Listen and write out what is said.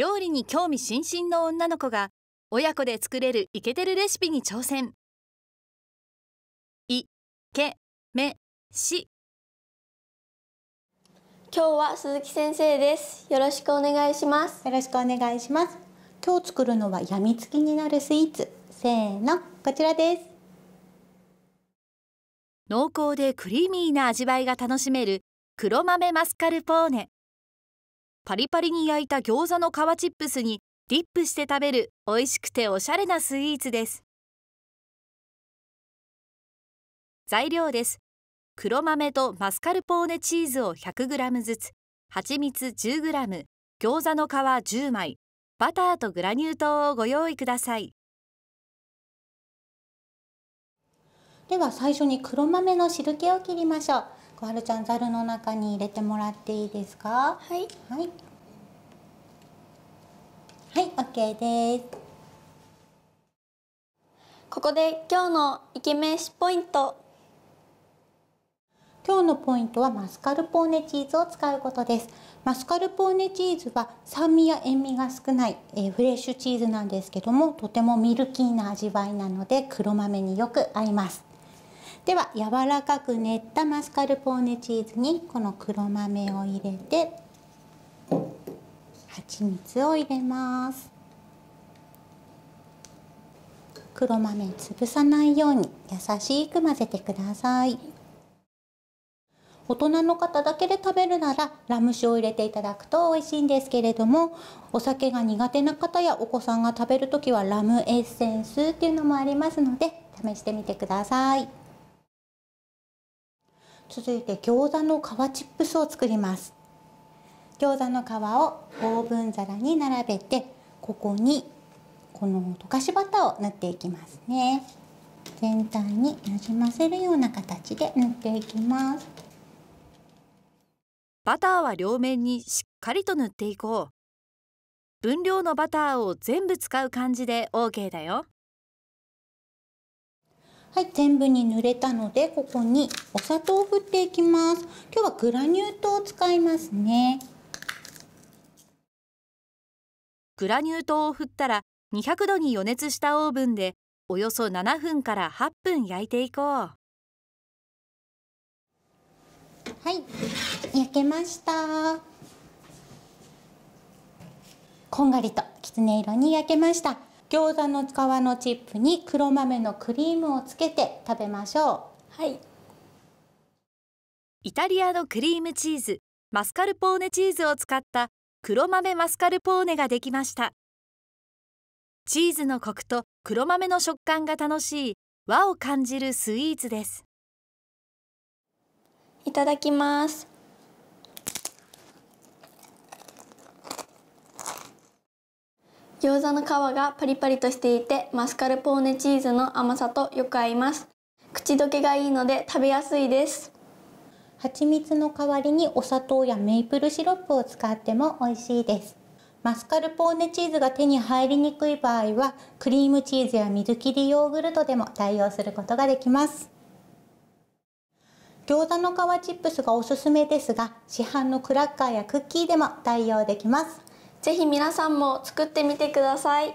料理に興味津々の女の子が親子で作れるイケてるレシピに挑戦いけめし今日は鈴木先生ですよろしくお願いしますよろしくお願いします今日作るのはやみつきになるスイーツせーのこちらです濃厚でクリーミーな味わいが楽しめる黒豆マスカルポーネパリパリに焼いた餃子の皮チップスにディップして食べる美味しくておしゃれなスイーツです材料です黒豆とマスカルポーネチーズを 100g ずつ蜂蜜 10g 餃子の皮10枚バターとグラニュー糖をご用意くださいでは最初に黒豆の汁気を切りましょう小春ちゃんざるの中に入れてもらっていいですかはいはい、はい、OK ですここで今日のイケメシポイント今日のポイントはマスカルポーネチーズを使うことですマスカルポーネチーズは酸味や塩味が少ない、えー、フレッシュチーズなんですけどもとてもミルキーな味わいなので黒豆によく合いますでは柔らかく練ったマスカルポーネチーズにこの黒豆を入れて蜂蜜を入れます黒豆潰さないように優しく混ぜてください大人の方だけで食べるならラム酒を入れていただくと美味しいんですけれどもお酒が苦手な方やお子さんが食べる時はラムエッセンスっていうのもありますので試してみてください。続いて餃子の皮チップスを作ります餃子の皮をオーブン皿に並べてここにこの溶かしバターを塗っていきますね全体になじませるような形で塗っていきますバターは両面にしっかりと塗っていこう分量のバターを全部使う感じで OK だよはい、全部に濡れたので、ここにお砂糖を振っていきます。今日はグラニュー糖を使いますね。グラニュー糖を振ったら、200度に予熱したオーブンで、およそ7分から8分焼いていこう。はい、焼けました。こんがりときつね色に焼けました。餃子の皮のチップに黒豆のクリームをつけて食べましょうはいイタリアのクリームチーズマスカルポーネチーズを使った黒豆マスカルポーネができましたチーズのコクと黒豆の食感が楽しい和を感じるスイーツですいただきます餃子の皮がパリパリとしていてマスカルポーネチーズの甘さとよく合います口どけがいいので食べやすいです蜂蜜の代わりにお砂糖やメープルシロップを使っても美味しいですマスカルポーネチーズが手に入りにくい場合はクリームチーズや水切りヨーグルトでも代用することができます餃子の皮チップスがおすすめですが市販のクラッカーやクッキーでも代用できますぜひ皆さんも作ってみてください。